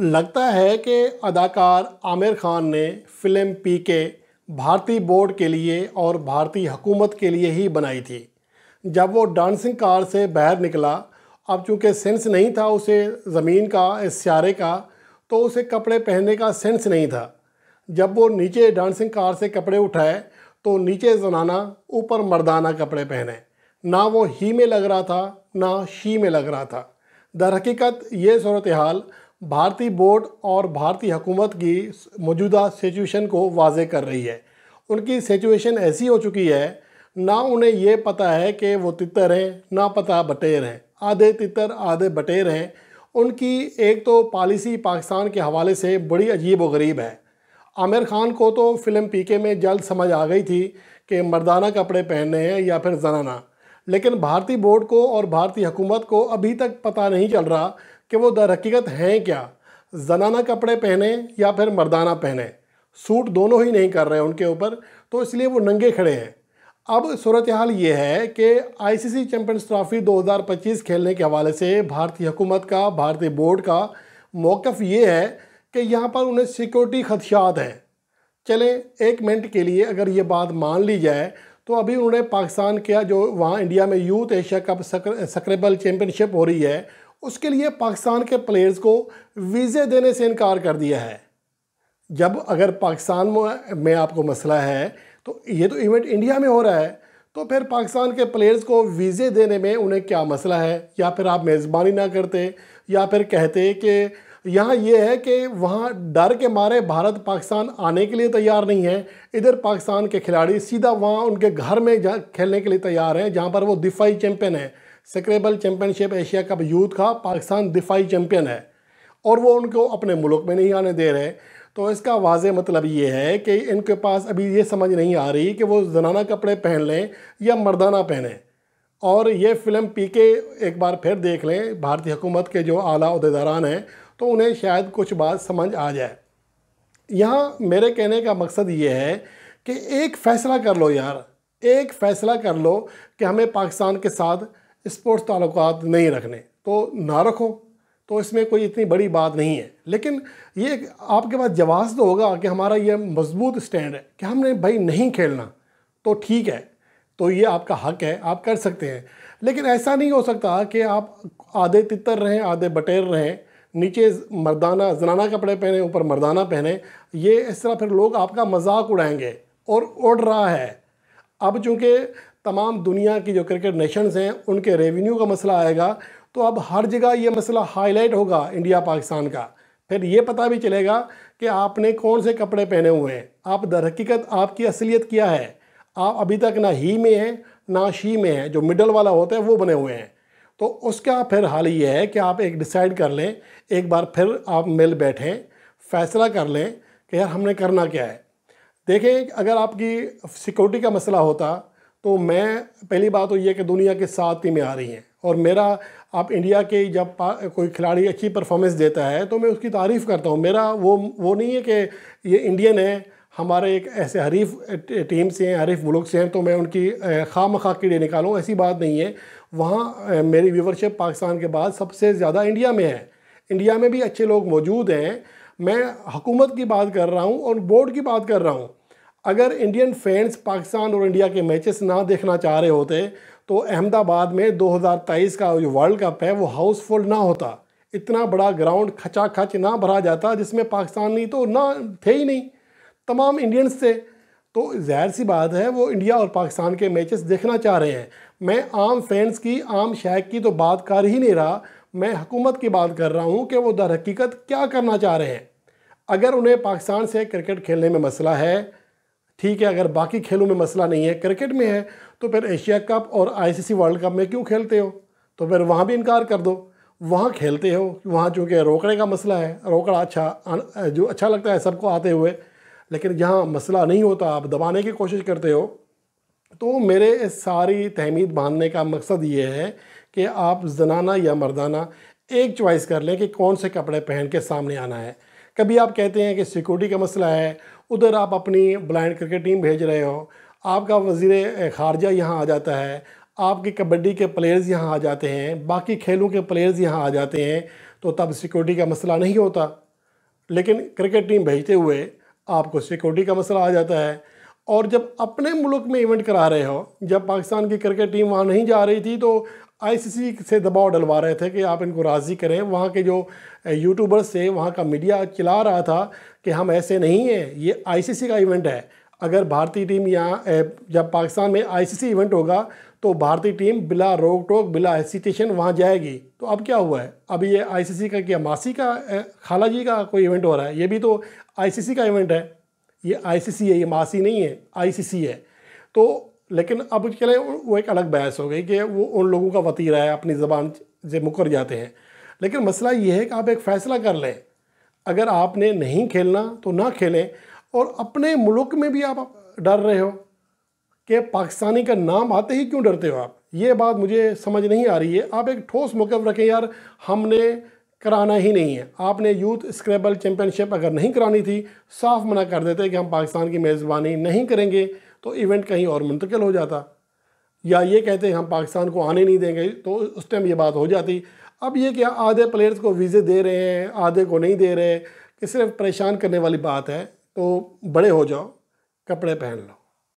लगता है कि अदाकार आमिर खान ने फिल्म पी के भारतीय बोर्ड के लिए और भारतीय हुकूमत के लिए ही बनाई थी जब वो डांसिंग कार से बाहर निकला अब चूँकि सेंस नहीं था उसे ज़मीन का इस सारे का तो उसे कपड़े पहनने का सेंस नहीं था जब वो नीचे डांसिंग कार से कपड़े उठाए तो नीचे जनाना ऊपर मर्दाना कपड़े पहने ना वो ही में लग रहा था ना शी में लग रहा था दरहकीकत ये सूरत हाल भारतीय बोर्ड और भारतीय हुकूमत की मौजूदा सिचुएशन को वाजे कर रही है उनकी सिचुएशन ऐसी हो चुकी है ना उन्हें ये पता है कि वो तितर हैं ना पता बटेर हैं आधे तितर आधे बटेर हैं उनकी एक तो पॉलिसी पाकिस्तान के हवाले से बड़ी अजीब व गरीब है आमिर खान को तो फिल्म पीके में जल्द समझ आ गई थी कि मर्दाना कपड़े पहनने हैं या फिर जनाना लेकिन भारतीय बोर्ड को और भारतीय हुकूमत को अभी तक पता नहीं चल रहा कि वो दर हकीकत हैं क्या जनाना कपड़े पहने या फिर मर्दाना पहने सूट दोनों ही नहीं कर रहे हैं उनके ऊपर तो इसलिए वो नंगे खड़े हैं अब सूरत हाल ये है कि आईसीसी चैम्पियंस ट्रॉफ़ी 2025 खेलने के हवाले से भारतीय हुकूमत का भारतीय बोर्ड का मौक़ ये है कि यहाँ पर उन्हें सिक्योरिटी खदशात हैं चलें एक मिनट के लिए अगर ये बात मान ली जाए तो अभी उन्होंने पाकिस्तान का जो वहाँ इंडिया में youth Asia cup Scrabble championship हो रही है उसके लिए पाकिस्तान के प्लेयर्स को वीज़े देने से इनकार कर दिया है जब अगर पाकिस्तान में आपको मसला है तो ये तो इवेंट इंडिया में हो रहा है तो फिर पाकिस्तान के प्लेयर्स को वीज़े देने में उन्हें क्या मसला है या फिर आप मेज़बानी ना करते या फिर कहते कि यहाँ ये है कि वहाँ डर के मारे भारत पाकिस्तान आने के लिए तैयार नहीं है इधर पाकिस्तान के खिलाड़ी सीधा वहाँ उनके घर में जा खेलने के लिए तैयार हैं जहाँ पर वो दिफाई चैम्पियन हैं Scrabble championship Asia cup youth का पाकिस्तान दिफाई चैम्पियन है और वो उनको अपने मुल्क में नहीं आने दे रहे तो इसका वाज मतलब ये है कि इनके पास अभी ये समझ नहीं आ रही कि वो जनाना कपड़े पहन लें या मर्दाना पहने और ये फिल्म पी के एक बार फिर देख लें भारतीय हुकूमत के जो आला अहदेदारान हैं तो उन्हें शायद कुछ बात समझ आ जाए यहाँ मेरे कहने का मकसद ये है कि एक फ़ैसला कर लो यार एक फ़ैसला कर लो कि हमें पाकिस्तान के साथ स्पोर्ट्स ताल्लुक नहीं रखने तो ना रखो तो इसमें कोई इतनी बड़ी बात नहीं है लेकिन ये आपके पास जवाब तो होगा कि हमारा ये मजबूत स्टैंड है कि हमने भाई नहीं खेलना तो ठीक है तो ये आपका हक है आप कर सकते हैं लेकिन ऐसा नहीं हो सकता कि आप आधे तितर रहें आधे बटेर रहें नीचे मर्दाना जनाना कपड़े पहने ऊपर मर्दाना पहने ये इस तरह फिर लोग आपका मजाक उड़ाएंगे और उड़ रहा है अब चूँकि तमाम दुनिया की जो क्रिकेट नेशंस हैं उनके रेवेन्यू का मसला आएगा तो अब हर जगह ये मसला हाईलाइट होगा इंडिया पाकिस्तान का फिर ये पता भी चलेगा कि आपने कौन से कपड़े पहने हुए हैं आप दर हकीकत आपकी असलियत क्या है आप अभी तक ना ही में हैं ना शी में हैं जो मिडल वाला होता है वो बने हुए हैं तो उसका फिर हाल ये है कि आप एक डिसाइड कर लें एक बार फिर आप मिल बैठें फैसला कर लें कि यार हमने करना क्या है देखें अगर आपकी सिक्योरिटी का मसला होता तो मैं पहली बात तो ये कि दुनिया के सात टीमें आ रही हैं और मेरा आप इंडिया के जब कोई खिलाड़ी अच्छी परफॉर्मेंस देता है तो मैं उसकी तारीफ़ करता हूँ मेरा वो वो नहीं है कि ये इंडियन है हमारे एक ऐसे हरीफ टीम से हैं हरीफ मुल्क से हैं तो मैं उनकी खाम खा कीड़े निकालूँ ऐसी बात नहीं है वहाँ मेरी व्यूवरशिप पाकिस्तान के बाद सबसे ज़्यादा इंडिया में है इंडिया में भी अच्छे लोग मौजूद हैं मैं हुकूमत की बात कर रहा हूँ और बोर्ड की बात कर रहा हूँ अगर इंडियन फैंस पाकिस्तान और इंडिया के मैचेस ना देखना चाह रहे होते तो अहमदाबाद में 2023 का जो वर्ल्ड कप है वो हाउसफुल ना होता इतना बड़ा ग्राउंड खचा खच ना भरा जाता जिसमें पाकिस्तानी तो ना थे ही नहीं तमाम इंडियंस थे तो जाहिर सी बात है वो इंडिया और पाकिस्तान के मैचेस देखना चाह रहे हैं मैं आम फैंस की आम शायक की तो बात कर ही नहीं रहा मैं हुकूमत की बात कर रहा हूँ कि वो दर हकीकत क्या करना चाह रहे हैं अगर उन्हें पाकिस्तान से क्रिकेट खेलने में मसला है ठीक है अगर बाकी खेलों में मसला नहीं है क्रिकेट में है तो फिर एशिया कप और आईसीसी वर्ल्ड कप में क्यों खेलते हो तो फिर वहाँ भी इनकार कर दो वहाँ खेलते हो वहाँ चूँकि रोकड़े का मसला है रोकड़ा अच्छा जो अच्छा लगता है सबको आते हुए लेकिन जहाँ मसला नहीं होता आप दबाने की कोशिश करते हो तो मेरे इस सारी तहमीद बांधने का मकसद ये है कि आप जनाना या मर्दाना एक चॉइस कर लें कि कौन से कपड़े पहन के सामने आना है कभी आप कहते हैं कि सिक्योरिटी का मसला है उधर आप अपनी ब्लाइंड क्रिकेट टीम भेज रहे हो आपका वजीर खारजा यहाँ आ जाता है आपके कबड्डी के प्लेयर्स यहाँ आ जाते हैं बाकी खेलों के प्लेयर्स यहाँ आ जाते हैं तो तब सिक्योरिटी का मसला नहीं होता लेकिन क्रिकेट टीम भेजते हुए आपको सिक्योरिटी का मसला आ जाता है और जब अपने मुल्क में इवेंट करा रहे हो जब पाकिस्तान की क्रिकेट टीम वहाँ नहीं जा रही थी तो आईसीसी से दबाव डलवा रहे थे कि आप इनको राज़ी करें वहाँ के जो यूट्यूबर्स थे वहाँ का मीडिया चिल्ला रहा था कि हम ऐसे नहीं हैं ये आईसीसी का इवेंट है अगर भारतीय टीम यहाँ जब पाकिस्तान में आईसीसी इवेंट होगा तो भारतीय टीम बिला रोक टोक बिला हेसिटेशन वहाँ जाएगी तो अब क्या हुआ है अब ये आई का क्या मासी का खाला जी का कोई इवेंट हो रहा है ये भी तो आई का इवेंट है ये आई है ये मासी नहीं है आई है तो लेकिन अब उसके लिए वो एक अलग बहस हो गई कि वो उन लोगों का वतीरा है अपनी ज़बान से मुकर जाते हैं लेकिन मसला ये है कि आप एक फ़ैसला कर लें अगर आपने नहीं खेलना तो ना खेलें और अपने मुल्क में भी आप डर रहे हो कि पाकिस्तानी का नाम आते ही क्यों डरते हो आप ये बात मुझे समझ नहीं आ रही है आप एक ठोस मौक़ रखें यार हमने कराना ही नहीं है आपने यूथ स्क्रैबल चैम्पियनशिप अगर नहीं करानी थी साफ मना कर देते कि हम पाकिस्तान की मेज़बानी नहीं करेंगे तो इवेंट कहीं और मुंतकिल हो जाता या ये कहते हम पाकिस्तान को आने नहीं देंगे तो उस टाइम ये बात हो जाती अब ये क्या आधे प्लेयर्स को वीज़े दे रहे हैं आधे को नहीं दे रहे कि सिर्फ परेशान करने वाली बात है तो बड़े हो जाओ कपड़े पहन लो